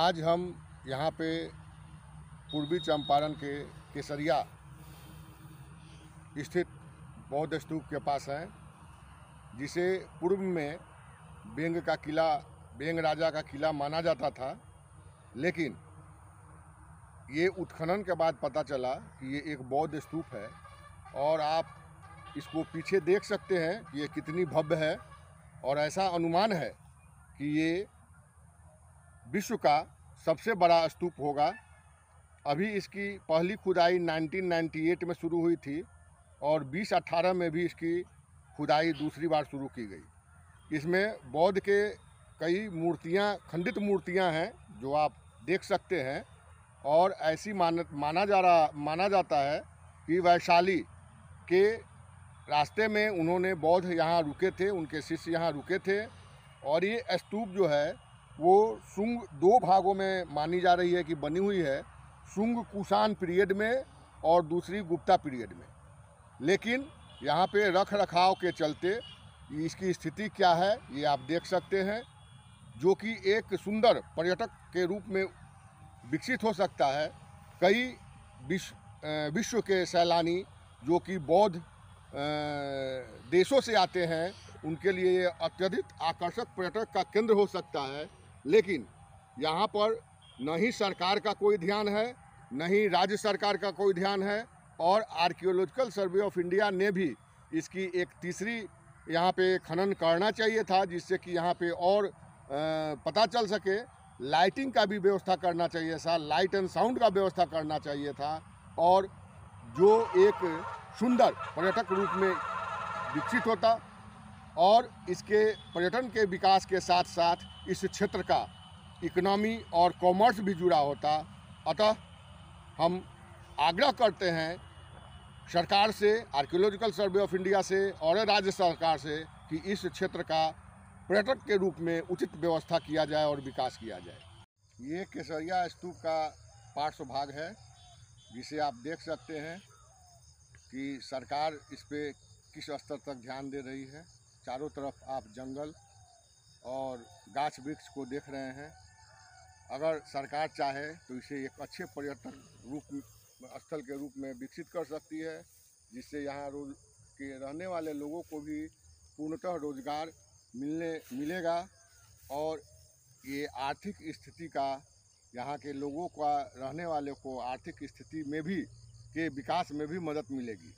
आज हम यहाँ पे पूर्वी चंपारण के केसरिया स्थित बौद्ध स्तूप के पास हैं जिसे पूर्व में बेंग का किला बेंग राजा का किला माना जाता था लेकिन ये उत्खनन के बाद पता चला कि ये एक बौद्ध स्तूप है और आप इसको पीछे देख सकते हैं कि ये कितनी भव्य है और ऐसा अनुमान है कि ये विश्व का सबसे बड़ा स्तूप होगा अभी इसकी पहली खुदाई 1998 में शुरू हुई थी और 2018 में भी इसकी खुदाई दूसरी बार शुरू की गई इसमें बौद्ध के कई मूर्तियां खंडित मूर्तियां हैं जो आप देख सकते हैं और ऐसी मान माना जा रहा माना जाता है कि वैशाली के रास्ते में उन्होंने बौद्ध यहाँ रुके थे उनके शिष्य यहाँ रुके थे और ये स्तूप जो है वो शुंग दो भागों में मानी जा रही है कि बनी हुई है शुंग कुषाण पीरियड में और दूसरी गुप्ता पीरियड में लेकिन यहाँ पे रख रखाव के चलते इसकी स्थिति क्या है ये आप देख सकते हैं जो कि एक सुंदर पर्यटक के रूप में विकसित हो सकता है कई विश्व विश्व के सैलानी जो कि बौद्ध देशों से आते हैं उनके लिए ये अत्यधिक आकर्षक पर्यटक का केंद्र हो सकता है लेकिन यहाँ पर न ही सरकार का कोई ध्यान है न ही राज्य सरकार का कोई ध्यान है और आर्कियोलॉजिकल सर्वे ऑफ इंडिया ने भी इसकी एक तीसरी यहाँ पे खनन करना चाहिए था जिससे कि यहाँ पे और पता चल सके लाइटिंग का भी व्यवस्था करना चाहिए था लाइट एंड साउंड का व्यवस्था करना चाहिए था और जो एक सुंदर पर्यटक रूप में विकसित होता और इसके पर्यटन के विकास के साथ साथ इस क्षेत्र का इकनॉमी और कॉमर्स भी जुड़ा होता अतः हम आग्रह करते हैं सरकार से आर्कियोलॉजिकल सर्वे ऑफ इंडिया से और राज्य सरकार से कि इस क्षेत्र का पर्यटक के रूप में उचित व्यवस्था किया जाए और विकास किया जाए ये केसरिया स्तूप का पार्श्व भाग है जिसे आप देख सकते हैं कि सरकार इस पर किस स्तर तक ध्यान दे रही है चारों तरफ आप जंगल और गाछ वृक्ष को देख रहे हैं अगर सरकार चाहे तो इसे एक अच्छे पर्यटन रूप स्थल के रूप में विकसित कर सकती है जिससे यहाँ रोज के रहने वाले लोगों को भी पूर्णतः रोजगार मिलने मिलेगा और ये आर्थिक स्थिति का यहाँ के लोगों का रहने वाले को आर्थिक स्थिति में भी के विकास में भी मदद मिलेगी